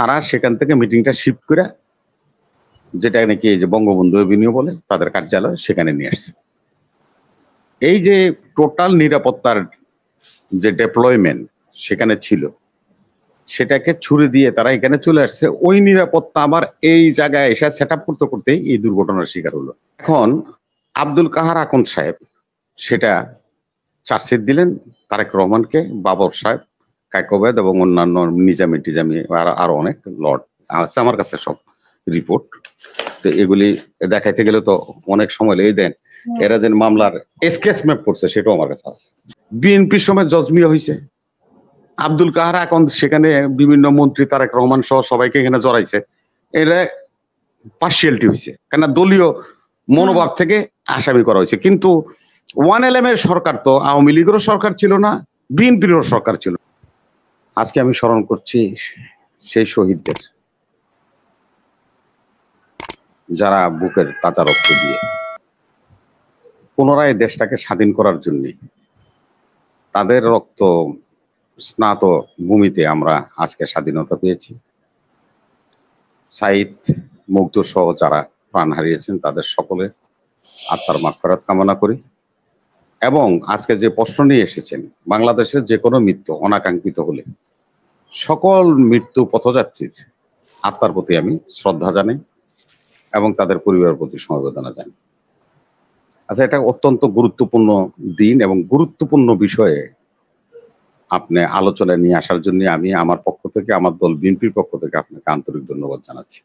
তারা সেখান থেকে মিটিংটা শিফট করে যেটা নাকি এই যে বঙ্গবন্ধু এভিনিউ বলে তাদের কার্যালয় সেখানে নিয়ে আসছে এই যে টোটাল নিরাপত্তার যে ডেপ্লয়মেন্ট সেখানে ছিল সেটাকে ছুড়ে দিয়ে তারা এখানে চলে আসছে ওই নিরাপত্তা আবার এই জায়গায় এসে সেট আপ করতে করতে এই দুর্ঘটনার শিকার হলো এখন আব্দুল কাহার আকন সাহেব সেটা চার্জশিট দিলেন তারেক রহমানকে বাবর সাহেব কাকোবেদ এবং অন্যান্য নিজামি টিজামি আরো অনেক লট আছে আমার কাছে সব রিপোর্ট তো এগুলি দেখাইতে গেলে তো অনেক সময় লেগে দেন এরা যে মামলার এসকেস ম্যাপ করছে সেটাও আমার কাছে আছে বিএনপির সময় জজমিও হয়েছে আব্দুল কাহার এখন সেখানে বিভিন্ন মন্ত্রী তারেক রহমান সহ সবাইকে এখানে জড়াইছে এরা পার্সিয়ালিটি হয়েছে কেন দলীয় মনোভাব থেকে আসামি করা হয়েছে কিন্তু ওয়ান এল এম এর সরকার তো আওয়ামী লীগেরও সরকার ছিল না বিএনপিরও সরকার ছিল আজকে আমি স্মরণ করছি সেই শহীদদের যারা বুকের তাজা রক্ত দিয়ে পুনরায় দেশটাকে স্বাধীন করার জন্য তাদের রক্ত স্নাত ভূমিতে আমরা আজকে স্বাধীনতা পেয়েছি সাইদ মুগ্ধ সহ যারা প্রাণ হারিয়েছেন তাদের সকলে আত্মার মাফেরাত কামনা করি এবং আজকে যে প্রশ্ন নিয়ে এসেছেন বাংলাদেশের যে কোনো মৃত্যু অনাকাঙ্ক্ষিত হলে সকল মৃত্যু পথযাত্রীর আত্মার প্রতি আমি শ্রদ্ধা জানাই এবং তাদের পরিবারের প্রতি সমবেদনা জানাই আচ্ছা এটা অত্যন্ত গুরুত্বপূর্ণ দিন এবং গুরুত্বপূর্ণ বিষয়ে আপনি আলোচনায় নিয়ে আসার জন্য আমি আমার পক্ষ থেকে আমার দল বিএনপির পক্ষ থেকে আপনাকে আন্তরিক ধন্যবাদ জানাচ্ছি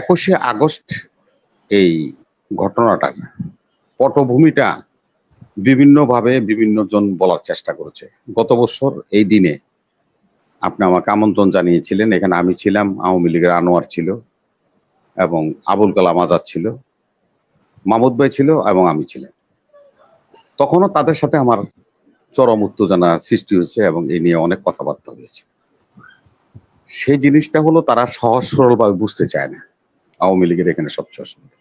একুশে আগস্ট এই ঘটনাটা পটভূমিটা বিভিন্নভাবে জন বলার চেষ্টা করেছে গত বছর এই দিনে আপনি আমাকে আমন্ত্রণ জানিয়েছিলেন এখানে আমি ছিলাম আওয়ামী লীগের আনোয়ার ছিল এবং আবুল কালাম আজাদ ছিল মামুদ ভাই ছিল এবং আমি ছিলাম তখনও তাদের সাথে আমার চরম উত্তেজনা সৃষ্টি হয়েছে এবং এই নিয়ে অনেক কথাবার্তা হয়েছে সেই জিনিসটা হলো তারা সহজ সরলভাবে বুঝতে চায় না আওয়ামী লীগের এখানে সবচেয়ে অসুবিধা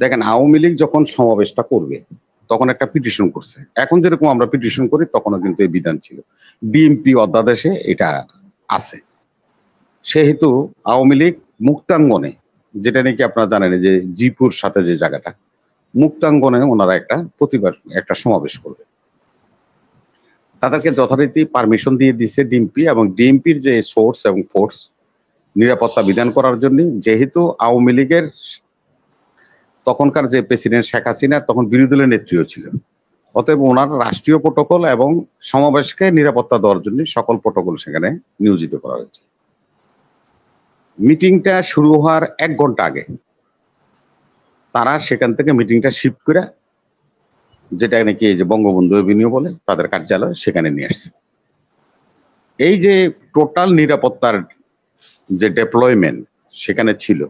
দেখেন আওয়ামী লীগ যখন সমাবেশটা করবে তখন একটা পিটিশন করছে এখন যেরকম আমরা পিটিশন করি তখনও কিন্তু এই বিধান ছিল ডিএমপি অধ্যাদেশে এটা আছে সেহেতু আওয়ামী লীগ মুক্তাঙ্গনে যেটা নাকি আপনারা জানেন যে জিপুর সাথে যে জায়গাটা মুক্তাঙ্গনে ওনারা একটা প্রতিবার একটা সমাবেশ করবে তাদেরকে যথারীতি পারমিশন দিয়ে দিচ্ছে ডিএমপি এবং ডিএমপির যে সোর্স এবং ফোর্স নিরাপত্তা বিধান করার জন্য যেহেতু আওয়ামী লীগের তখনকার যে প্রেসিডেন্ট শেখ হাসিনা তখন বিরোধী দলের নেত্রীও ছিল অতএব ওনার রাষ্ট্রীয় প্রোটোকল এবং সমাবেশকে নিরাপত্তা দেওয়ার জন্য সকল প্রোটোকল সেখানে নিয়োজিত করা হয়েছে মিটিংটা শুরু হওয়ার এক ঘন্টা আগে তারা সেখান থেকে মিটিংটা শিফট করে যেটা নাকি এই যে বঙ্গবন্ধু এভিনিউ বলে তাদের কার্যালয় সেখানে নিয়ে আসছে এই যে টোটাল নিরাপত্তার যে ডেপ্লয়মেন্ট সেখানে ছিল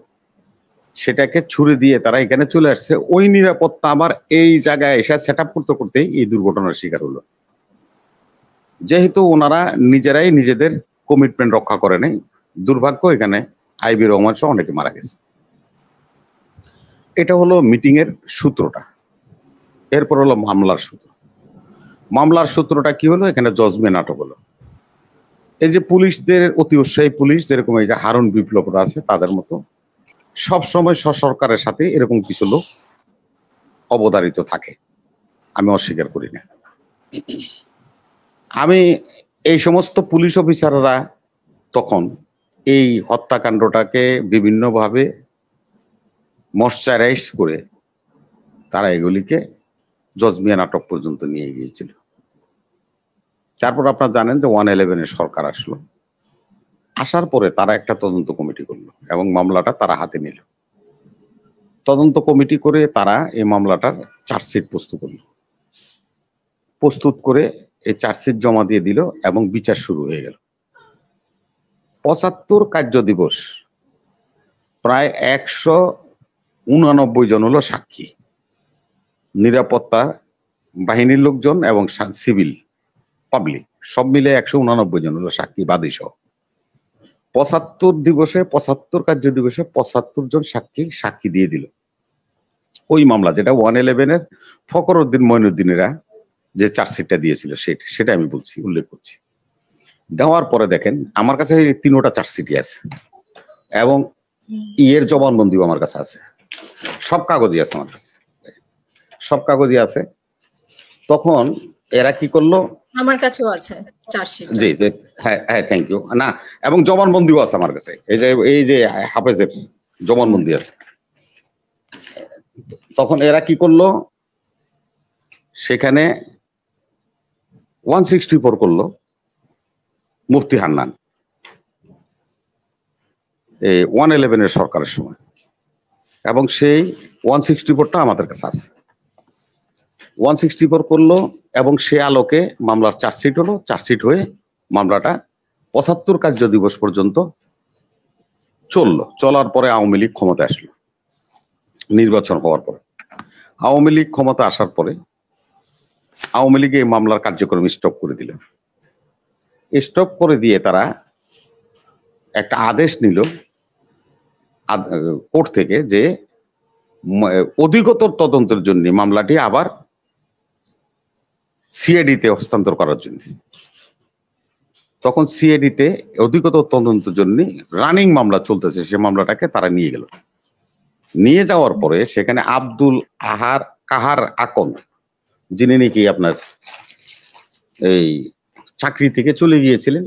সেটাকে ছুড়ে দিয়ে তারা এখানে চলে আসছে ওই নিরাপত্তা আবার এই জায়গায় এসে সেট আপ করতে করতে এই দুর্ঘটনার শিকার হলো যেহেতু ওনারা নিজেরাই নিজেদের কমিটমেন্ট রক্ষা করে দুর্ভাগ্য এখানে আইবি রহমান সহ অনেকে মারা গেছে এটা হলো মিটিং এর সূত্রটা এরপর হলো মামলার সূত্র মামলার সূত্রটা কি হলো এখানে জজমে নাটক হলো এই যে পুলিশদের অতি উৎসাহী পুলিশ যেরকম এই যে হারুন বিপ্লবরা আছে তাদের মতো সবসময় সরকারের সাথে এরকম কিছু লোক অবদারিত থাকে আমি অস্বীকার করি না আমি এই সমস্ত পুলিশ অফিসাররা তখন এই হত্যাকাণ্ডটাকে বিভিন্নভাবে মশ্চারাইজ করে তারা এগুলিকে জজমিয়া নাটক পর্যন্ত নিয়ে গিয়েছিল তারপর আপনারা জানেন যে ওয়ান ইলেভেনের সরকার আসলো আসার পরে তারা একটা তদন্ত কমিটি করলো এবং মামলাটা তারা হাতে নিল তদন্ত কমিটি করে তারা এই মামলাটার চার্জশিট প্রস্তুত করলো প্রস্তুত করে এই চার্জশিট জমা দিয়ে দিল এবং বিচার শুরু হয়ে গেল পঁচাত্তর কার্য দিবস প্রায় একশো উনানব্বই জন হলো সাক্ষী নিরাপত্তা বাহিনীর লোকজন এবং সিভিল পাবলিক সব মিলে একশো উনানব্বই জন হলো সাক্ষী বাদী সহ পঁচাত্তর দিবসে পঁচাত্তর কার্য দিবসে পঁচাত্তর জন সাক্ষী সাক্ষী দিয়ে দিল ওই মামলা যেটা ওয়ান ইলেভেনের ফকর উদ্দিন মইনুদ্দিনেরা যে চার্জশিটটা দিয়েছিল সেটা সেটা আমি বলছি উল্লেখ করছি দেওয়ার পরে দেখেন আমার কাছে তিনোটা চার্জশিটই আছে এবং ইয়ের জবানবন্দিও আমার কাছে আছে সব কাগজই আছে আমার কাছে সব কাগজই আছে তখন এরা কি করলো আমার কাছেও আছে জি জি হ্যাঁ, হ্যাঁ, আছে আমার কাছে এই যে এই যে আছে তখন এরা কি করলো সেখানে ওয়ান সিক্সটি ফোর করলো মুফতি হান্নান ওয়ান ইলেভেনের সরকারের সময় এবং সেই ওয়ান সিক্সটি ফোরটা আমাদের কাছে আছে ওয়ান সিক্সটি ফোর করলো এবং সে আলোকে মামলার চার্জশিট হলো চার্জশিট হয়ে মামলাটা পঁচাত্তর কার্য দিবস পর্যন্ত চলল চলার পরে আওয়ামী লীগ ক্ষমতা আসলো নির্বাচন হওয়ার পরে আওয়ামী লীগ ক্ষমতা আসার পরে আওয়ামী লীগ এই মামলার কার্যক্রম স্টপ করে দিল স্টপ করে দিয়ে তারা একটা আদেশ নিল কোর্ট থেকে যে অধিকতর তদন্তের জন্য মামলাটি আবার সিএডিতে হস্তান্তর করার জন্য তখন সিএডিতে অধিকত তদন্তের জন্য রানিং মামলা চলতেছে সে মামলাটাকে তারা নিয়ে গেল নিয়ে যাওয়ার পরে সেখানে আব্দুল আহার কাহার আকন যিনি নাকি আপনার এই চাকরি থেকে চলে গিয়েছিলেন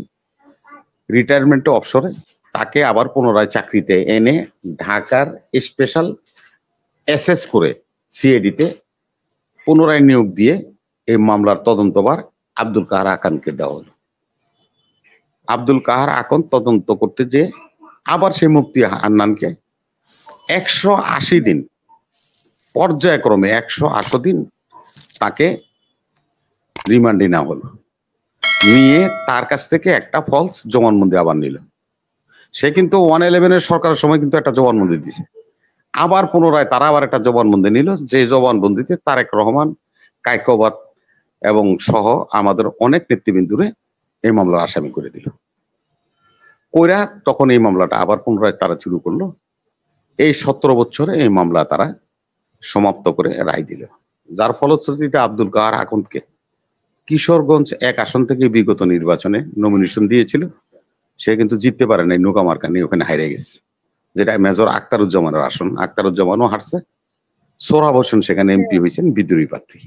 রিটায়ারমেন্ট অবসরে তাকে আবার পুনরায় চাকরিতে এনে ঢাকার স্পেশাল এসএস করে সিএডিতে পুনরায় নিয়োগ দিয়ে এই মামলার তদন্তভার আব্দুল কাহার আকানকে দেওয়া হলো আব্দুল কাহার আকন তদন্ত করতে যে আবার সেই মুক্তি আন্নানকে একশো আশি দিন পর্যায়ক্রমে একশো আশো দিন তাকে রিমান্ডে নেওয়া হলো নিয়ে তার কাছ থেকে একটা ফলস জবানবন্দি আবার নিল সে কিন্তু ওয়ান ইলেভেনের সরকারের সময় কিন্তু একটা জবানবন্দি দিছে আবার পুনরায় তারা আবার একটা জবানবন্দি নিল যে জবানবন্দিতে তারেক রহমান কায়কবাদ এবং সহ আমাদের অনেক নেতৃবৃন্দুরে এই মামলার আসামি করে দিল কইরা তখন এই মামলাটা আবার পুনরায় তারা শুরু করলো এই সতেরো বছরে এই মামলা তারা সমাপ্ত করে রায় দিল যার ফলশ্রুতিতে আব্দুল কাহার আকন্দকে কিশোরগঞ্জ এক আসন থেকে বিগত নির্বাচনে নমিনেশন দিয়েছিল সে কিন্তু জিততে পারে নাই নৌকা নিয়ে ওখানে হারিয়ে গেছে যেটা মেজর আক্তারুজ্জামানের আসন আক্তারুজ্জামানও হারছে সোহরাব হোসেন সেখানে এমপি হয়েছেন বিদ্রোহী প্রার্থী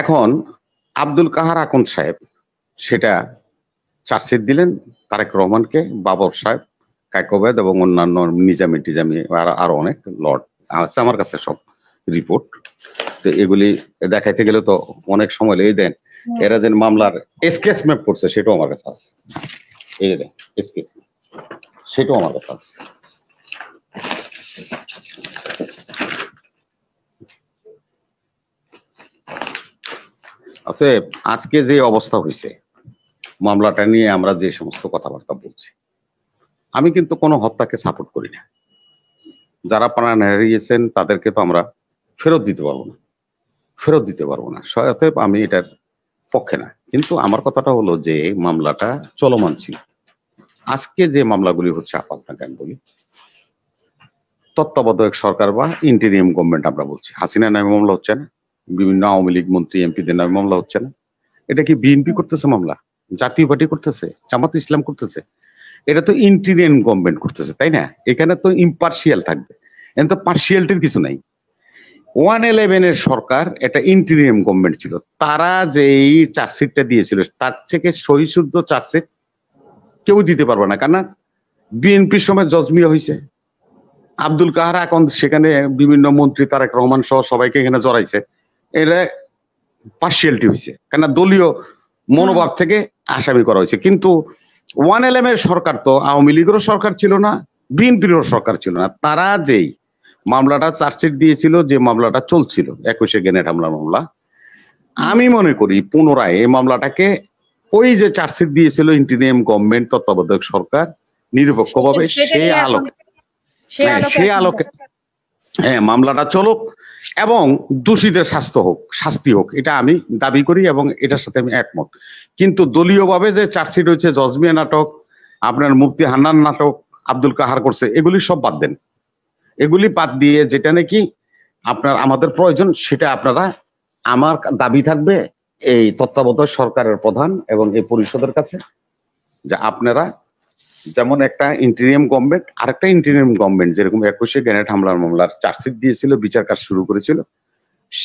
এখন আব্দুল কাহার আকন সাহেব সেটা চার্জশিট দিলেন তারেক রহমানকে বাবর সাহেব কায়কোবেদ এবং অন্যান্য নিজামি টিজামি আর আরো অনেক লট আছে আমার কাছে সব রিপোর্ট তো এগুলি দেখাইতে গেলে তো অনেক সময় লেগে দেন এরা যে মামলার এসকেস ম্যাপ করছে সেটাও আমার কাছে আছে এই যে দেন এসকেস সেটাও আমার কাছে আছে অতএব আজকে যে অবস্থা হয়েছে মামলাটা নিয়ে আমরা যে সমস্ত কথাবার্তা বলছি আমি কিন্তু কোনো হত্যাকে সাপোর্ট করি না যারা প্রাণ হারিয়েছেন তাদেরকে তো আমরা ফেরত দিতে পারবো না ফেরত দিতে পারবো না অতএব আমি এটার পক্ষে না কিন্তু আমার কথাটা হলো যে মামলাটা চলমান ছিল আজকে যে মামলাগুলি হচ্ছে আপ আপনাকে আমি বলি তত্ত্বাবধায়ক সরকার বা ইন্টেরিয়াম গভর্নমেন্ট আমরা বলছি হাসিনা নামে মামলা হচ্ছে না বিভিন্ন আওয়ামী লীগ মন্ত্রী এমপিদের নামে মামলা হচ্ছে না এটা কি বিএনপি করতেছে মামলা জাতীয় পার্টি করতেছে জামাত ইসলাম করতেছে এটা তো ইন্টিরিয়ান গভর্নমেন্ট করতেছে তাই না এখানে তো ইম্পার্সিয়াল থাকবে এখানে তো পার্শিয়ালটির কিছু নাই ওয়ান এর সরকার এটা ইন্টিরিয়াম গভর্নমেন্ট ছিল তারা যেই চার্জশিটটা দিয়েছিল তার থেকে শুদ্ধ চার্জশিট কেউ দিতে পারবে না কেন বিএনপির সময় জজমিয়া হয়েছে আব্দুল কাহারা এখন সেখানে বিভিন্ন মন্ত্রী তারেক রহমান সহ সবাইকে এখানে জড়াইছে এটা পার্সিয়ালিটি হয়েছে কেননা দলীয় মনোভাব থেকে আসামি করা হয়েছে কিন্তু ওয়ান এল এম এর সরকার তো আওয়ামী লীগেরও সরকার ছিল না বিএনপিরও সরকার ছিল না তারা যেই মামলাটা চার্জশিট দিয়েছিল যে মামলাটা চলছিল একুশে গ্রেনেড হামলা মামলা আমি মনে করি পুনরায় এই মামলাটাকে ওই যে চার্জশিট দিয়েছিল ইন্টিনিয়াম গভর্নমেন্ট তত্ত্বাবধায়ক সরকার নিরপেক্ষভাবে সে হ্যাঁ, আলোকে সে আলোকে হ্যাঁ মামলাটা চলুক এবং দোষীদের শাস্তি হোক শাস্তি হোক এটা আমি দাবি করি এবং এটার সাথে আমি একমত কিন্তু দলীয়ভাবে যে চার্জশিট হয়েছে জজমিয়া নাটক আপনার মুক্তি হান্নান নাটক আব্দুল কাহার করছে এগুলি সব বাদ দেন এগুলি বাদ দিয়ে যেটা নাকি আপনার আমাদের প্রয়োজন সেটা আপনারা আমার দাবি থাকবে এই তত্ত্বাবধায়ক সরকারের প্রধান এবং এই পরিষদের কাছে যে আপনারা যেমন একটা ইন্টেরিয়াম গভর্নমেন্ট আর একটা ইন্টেরিয়াম গভর্নমেন্ট যেরকম একুশে গ্যানেট হামলার মামলার চার্জশিট দিয়েছিল বিচার কাজ শুরু করেছিল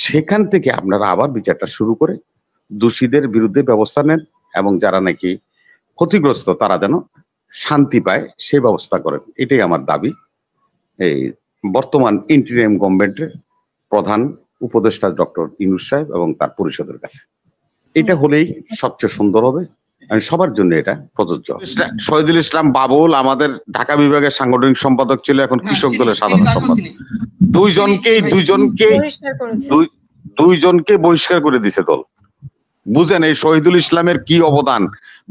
সেখান থেকে আপনারা আবার বিচারটা শুরু করে দোষীদের বিরুদ্ধে ব্যবস্থা নেন এবং যারা নাকি ক্ষতিগ্রস্ত তারা যেন শান্তি পায় সে ব্যবস্থা করেন এটাই আমার দাবি এই বর্তমান ইন্টিরিয়াম গভর্নমেন্টের প্রধান উপদেষ্টা ডক্টর ইনুস সাহেব এবং তার পরিষদের কাছে এটা হলেই সবচেয়ে সুন্দর হবে সবার জন্য এটা প্রযোজ্য শহীদুল ইসলাম বাবুল আমাদের ঢাকা বিভাগের সাংগঠনিক সম্পাদক ছিল এখন হ্যাঁ, কৃষক দলের সাধারণ সম্পাদক দুইজনকেই দুইজনকেই দুইজনকে বহিষ্কার করে দিছে দল বুঝেন এই শহীদুল ইসলামের কি অবদান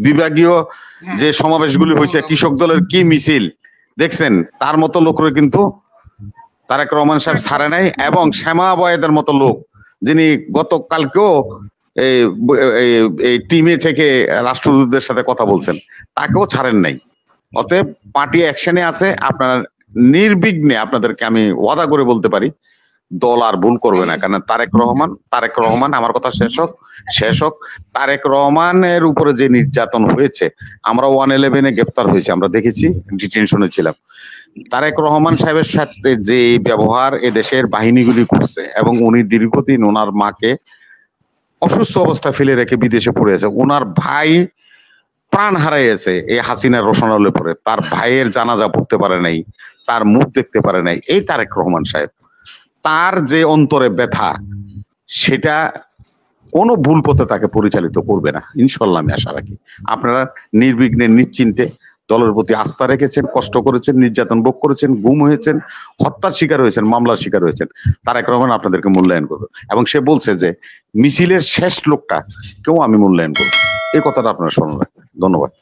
বিভাগীয় হ্যাঁ। যে সমাবেশগুলি হয়েছে কৃষক দলের কি মিছিল দেখছেন তার মতো লোকরা কিন্তু তারেক রহমান সাহেব ছাড়ে নাই এবং শ্যামা বয়েদের মতো লোক যিনি গতকালকেও এই টিমে থেকে রাষ্ট্রদূতদের সাথে কথা বলছেন তাকেও ছাড়েন নাই অতএব পার্টি অ্যাকশনে আছে আপনার নির্বিঘ্নে আপনাদেরকে আমি ওয়াদা করে বলতে পারি দল আর ভুল করবে না কারণ তারেক রহমান তারেক রহমান আমার কথা শেষ হোক শেষ হোক তারেক রহমানের উপরে যে নির্যাতন হয়েছে আমরা ওয়ান ইলেভেনে গ্রেপ্তার হয়েছে আমরা দেখেছি ডিটেনশনে ছিলাম তারেক রহমান সাহেবের সাথে যে ব্যবহার এদেশের বাহিনীগুলি করছে এবং উনি দীর্ঘদিন ওনার মাকে অসুস্থ অবস্থা ফেলে রেখে বিদেশে পড়ে আছে ওনার ভাই প্রাণ হারাইছে এই হাসিনা আলো পরে তার ভাইয়ের জানাজা পড়তে পারে নাই তার মুখ দেখতে পারে নাই এই তারেক রহমান সাহেব তার যে অন্তরে ব্যথা সেটা কোনো ভুল পথে তাকে পরিচালিত করবে না ইনশাল্লাহ আমি আশা রাখি আপনারা নির্বিঘ্নে নিশ্চিন্তে দলের প্রতি আস্থা রেখেছেন কষ্ট করেছেন নির্যাতন ভোগ করেছেন গুম হয়েছেন হত্যার শিকার হয়েছেন মামলার শিকার হয়েছেন তার এক রকম আপনাদেরকে মূল্যায়ন করবে এবং সে বলছে যে মিছিলের শেষ লোকটা কেউ আমি মূল্যায়ন করবো এই কথাটা আপনারা স্মরণ রাখবেন ধন্যবাদ